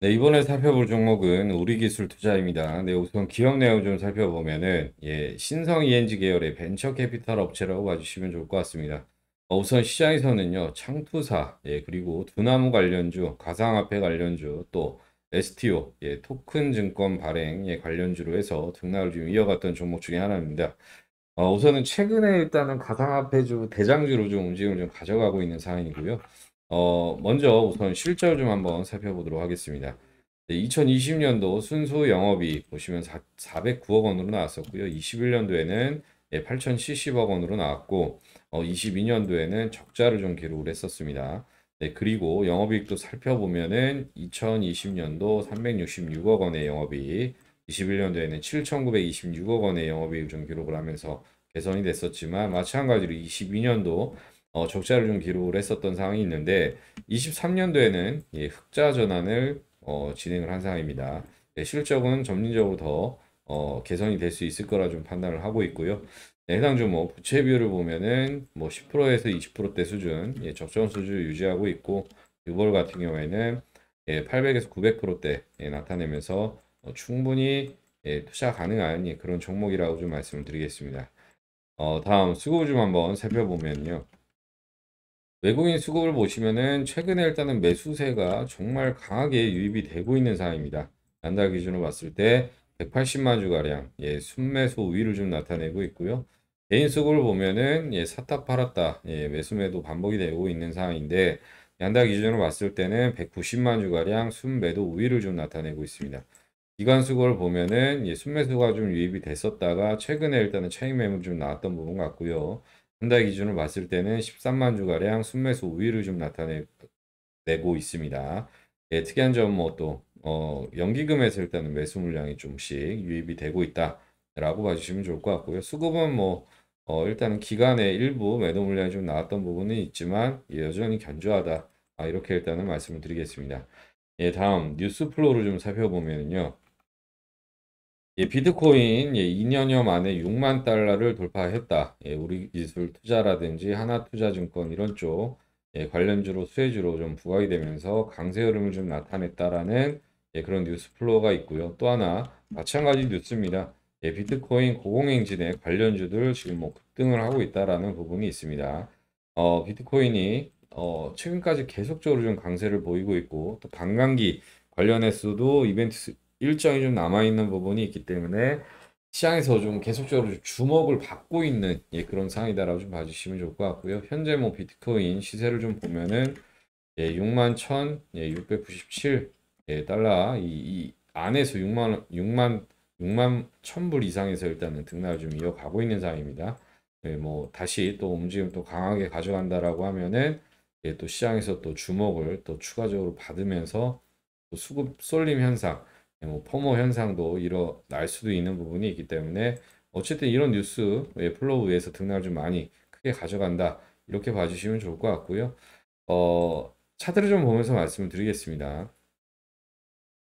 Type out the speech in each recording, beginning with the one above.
네, 이번에 살펴볼 종목은 우리기술 투자입니다. 네, 우선 기업 내용 좀 살펴보면은, 예, 신성 ENG 계열의 벤처 캐피탈 업체라고 봐주시면 좋을 것 같습니다. 어, 우선 시장에서는요, 창투사, 예, 그리고 두나무 관련주, 가상화폐 관련주, 또 STO, 예, 토큰 증권 발행, 예, 관련주로 해서 등락을 좀 이어갔던 종목 중에 하나입니다. 어, 우선은 최근에 일단은 가상화폐주, 대장주로 좀 움직임을 좀 가져가고 있는 상황이고요. 어, 먼저 우선 실적을 좀 한번 살펴보도록 하겠습니다. 2020년도 순수 영업이 보시면 4, 0 9억 원으로 나왔었고요. 21년도에는 8,070억 원으로 나왔고 어, 22년도에는 적자를 좀 기록을 했었습니다. 네, 그리고 영업이익도 살펴보면은 2020년도 366억 원의 영업이익, 21년도에는 7,926억 원의 영업이익 을좀 기록을 하면서 개선이 됐었지만 마찬가지로 22년도 어, 적자를 좀 기록을 했었던 상황이 있는데 23년도에는 예, 흑자 전환을 어, 진행을 한 상황입니다. 네, 실적은 점진적으로 더 어, 개선이 될 수 있을 거라 좀 판단을 하고 있고요. 네, 해당 종목 뭐 부채 비율을 보면은 뭐 10%에서 20%대 수준 예, 적정 수준을 유지하고 있고 6월 같은 경우에는 예, 800에서 900%대 예, 나타내면서 어, 충분히 예, 투자 가능한 예, 그런 종목이라고 좀 말씀을 드리겠습니다. 어, 다음 수고주 한번 살펴보면요. 외국인 수급을 보시면은 최근에 일단은 매수세가 정말 강하게 유입이 되고 있는 상황입니다. 단달 기준으로 봤을 때 180만 주가량 예, 순매수 우위를 좀 나타내고 있고요. 개인 수급을 보면은 예, 샀다 팔았다 예, 매수매도 반복이 되고 있는 상황인데 양달 기준으로 봤을 때는 190만 주가량 순매도 우위를 좀 나타내고 있습니다. 기간 수급을 보면은 예, 순매수가 좀 유입이 됐었다가 최근에 일단은 차익 매물 좀 나왔던 부분 같고요. 한달 기준으로 봤을 때는 13만 주가량 순매수 우위를 좀 나타내고 있습니다. 예, 특이한 점은 뭐또 어, 연기금에서 일단은 매수 물량이 좀씩 유입이 되고 있다라고 봐주시면 좋을 것 같고요. 수급은 뭐 어, 일단은 기간의 일부 매도 물량이 좀 나왔던 부분은 있지만 예, 여전히 견조하다. 아, 이렇게 일단은 말씀을 드리겠습니다. 예, 다음 뉴스 플로우를 좀 살펴보면요. 예, 비트코인 예, 2년여 만에 6만 달러를 돌파했다. 예, 우리 기술 투자라든지 하나투자증권 이런 쪽 예, 관련주로 수혜주로 좀 부각이 되면서 강세 흐름을 좀 나타냈다라는 예, 그런 뉴스 플로어가 있고요. 또 하나 마찬가지 뉴스입니다. 예, 비트코인 고공행진의 관련주들 지금 뭐 급등을 하고 있다라는 부분이 있습니다. 어, 비트코인이 어, 최근까지 계속적으로 좀 강세를 보이고 있고 또 반감기 관련해서도 이벤트 일정이 좀 남아있는 부분이 있기 때문에 시장에서 좀 계속적으로 주목을 받고 있는 예, 그런 상황이다라고 좀 봐주시면 좋을 것 같고요. 현재 뭐 비트코인 시세를 좀 보면은 예, 6만 1 697 예, 달러 이, 이 안에서 6만 6만 6만 1000불 이상에서 일단은 등락을 좀 이어가고 있는 상황입니다. 예, 뭐 다시 또 움직임 또 강하게 가져간다라고 하면은 예, 또 시장에서 또 주목을 또 추가적으로 받으면서 또 수급 쏠림 현상 네, 뭐 포모 현상도 일어날 수도 있는 부분이 있기 때문에 어쨌든 이런 뉴스 예, 플로우에서 등락을 좀 많이 크게 가져간다 이렇게 봐주시면 좋을 것 같고요. 어, 차트를 좀 보면서 말씀을 드리겠습니다.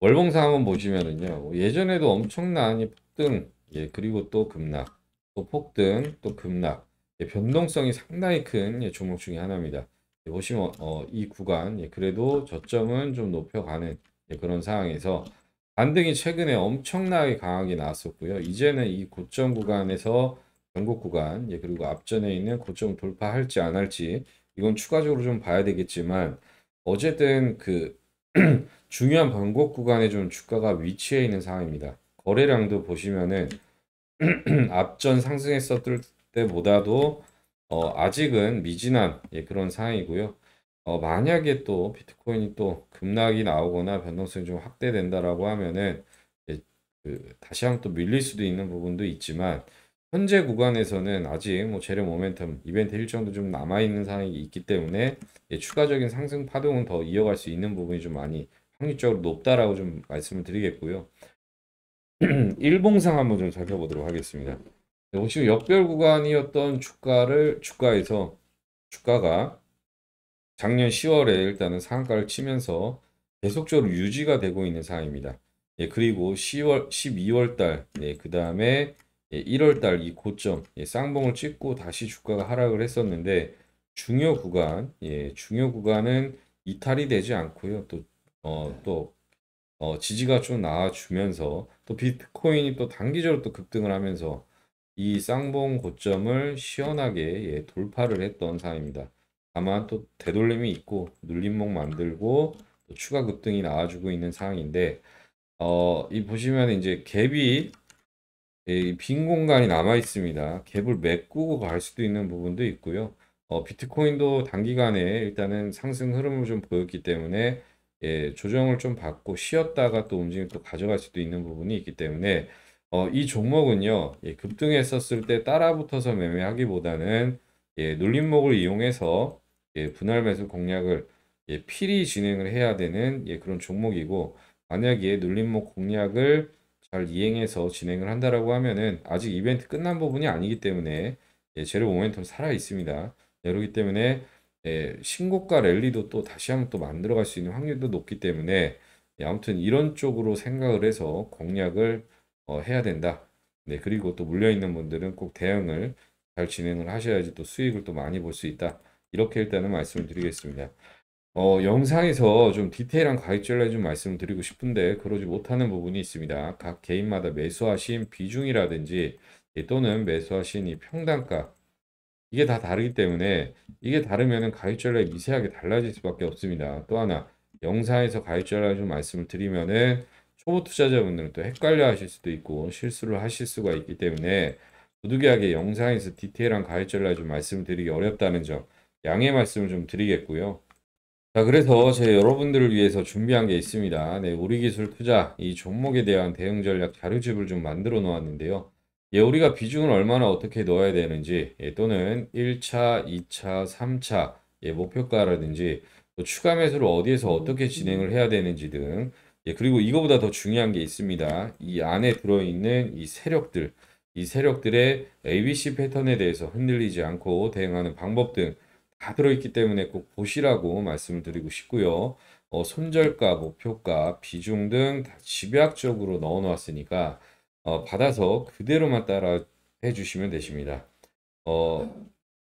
월봉상 한번 보시면은요. 뭐 예전에도 엄청난 폭등, 예, 그리고 또 급락, 또 폭등, 또 급락, 예, 변동성이 상당히 큰 예, 종목 중에 하나입니다. 예, 보시면 어, 이 구간, 예, 그래도 저점은 좀 높여가는 예, 그런 상황에서 반등이 최근에 엄청나게 강하게 나왔었고요. 이제는 이 고점 구간에서 전국 구간, 예, 그리고 앞전에 있는 고점 돌파할지 안 할지 이건 추가적으로 좀 봐야 되겠지만 어쨌든 그 중요한 반곡 구간에 좀 주가가 위치해 있는 상황입니다. 거래량도 보시면은 앞전 상승했었을 때보다도 어, 아직은 미진한 예, 그런 상황이고요. 어, 만약에 또 비트코인이 또 급락이 나오거나 변동성이 좀 확대된다라고 하면은 그 다시 한번 또 밀릴 수도 있는 부분도 있지만 현재 구간에서는 아직 뭐 재료 모멘텀 이벤트 일정도 좀 남아 있는 상황이 있기 때문에 예, 추가적인 상승 파동은 더 이어갈 수 있는 부분이 좀 많이 확률적으로 높다라고 좀 말씀을 드리겠고요. 일봉상 한번 좀 살펴보도록 하겠습니다. 네, 혹시 역별 구간이었던 주가를 주가에서 주가가 작년 10월에 일단은 상한가를 치면서 계속적으로 유지가 되고 있는 상황입니다. 예, 그리고 10월, 12월 달, 네, 예, 그 다음에 예, 1월 달 이 고점, 예, 쌍봉을 찍고 다시 주가가 하락을 했었는데 중요 구간, 예, 중요 구간은 이탈이 되지 않고요. 또, 어, 네. 또, 어, 지지가 좀 나와주면서 또 비트코인이 또 단기적으로 또 급등을 하면서 이 쌍봉 고점을 시원하게 예, 돌파를 했던 상황입니다. 다만 또 되돌림이 있고 눌림목 만들고 또 추가 급등이 나와주고 있는 상황인데 어, 이 보시면 이제 갭이 예, 빈 공간이 남아 있습니다. 갭을 메꾸고 갈 수도 있는 부분도 있고요. 어, 비트코인도 단기간에 일단은 상승 흐름을 좀 보였기 때문에 예, 조정을 좀 받고 쉬었다가 또 움직임 또 가져갈 수도 있는 부분이 있기 때문에 어, 이 종목은요 예, 급등했었을 때 따라 붙어서 매매하기보다는 예, 눌림목을 이용해서 예, 분할 매수 공략을 예, 필히 진행을 해야 되는 예, 그런 종목이고 만약에 눌림목 공략을 잘 이행해서 진행을 한다라고 하면은 아직 이벤트 끝난 부분이 아니기 때문에 예, 제로 모멘텀 살아 있습니다. 예, 그렇기 때문에 예, 신고가 랠리도 또 다시 한번 또 만들어 갈 수 있는 확률도 높기 때문에 예, 아무튼 이런 쪽으로 생각을 해서 공략을 어, 해야 된다. 네, 그리고 또 물려 있는 분들은 꼭 대응을 잘 진행을 하셔야지 또 수익을 또 많이 볼 수 있다. 이렇게 일단은 말씀을 드리겠습니다. 어, 영상에서 좀 디테일한 가입 전략 좀 말씀드리고 을 싶은데 그러지 못하는 부분이 있습니다. 각 개인마다 매수하신 비중이라든지 또는 매수하신 이 평단가 이게 다 다르기 때문에 이게 다르면 가입 전략이 미세하게 달라질 수밖에 없습니다. 또 하나 영상에서 가입 전략 좀 말씀을 드리면은 초보 투자자분들은 또 헷갈려 하실 수도 있고 실수를 하실 수가 있기 때문에 부득이하게 영상에서 디테일한 가입 전략 좀 말씀드리기 어렵다는 점 양해 말씀을 좀 드리겠고요. 자, 그래서 제 여러분들을 위해서 준비한 게 있습니다. 네, 우리 기술 투자 이 종목에 대한 대응 전략 자료집을 좀 만들어 놓았는데요. 예, 우리가 비중을 얼마나 어떻게 넣어야 되는지, 예, 또는 1차, 2차, 3차, 예, 목표가라든지, 또 추가 매수를 어디에서 어떻게 진행을 해야 되는지 등, 예, 그리고 이거보다 더 중요한 게 있습니다. 이 안에 들어있는 이 세력들, 이 세력들의 ABC 패턴에 대해서 흔들리지 않고 대응하는 방법 등, 다 들어있기 때문에 꼭 보시라고 말씀을 드리고 싶고요. 어, 손절가, 목표가, 비중 등 다 집약적으로 넣어 놓았으니까 어, 받아서 그대로만 따라 해주시면 되십니다. 어,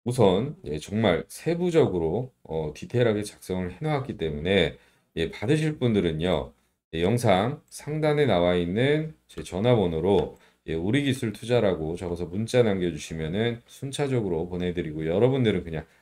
우선 예, 정말 세부적으로 어, 디테일하게 작성을 해 놓았기 때문에 예, 받으실 분들은요. 예, 영상 상단에 나와 있는 제 전화번호로 예, 우리기술 투자라고 적어서 문자 남겨주시면 순차적으로 보내드리고 여러분들은 그냥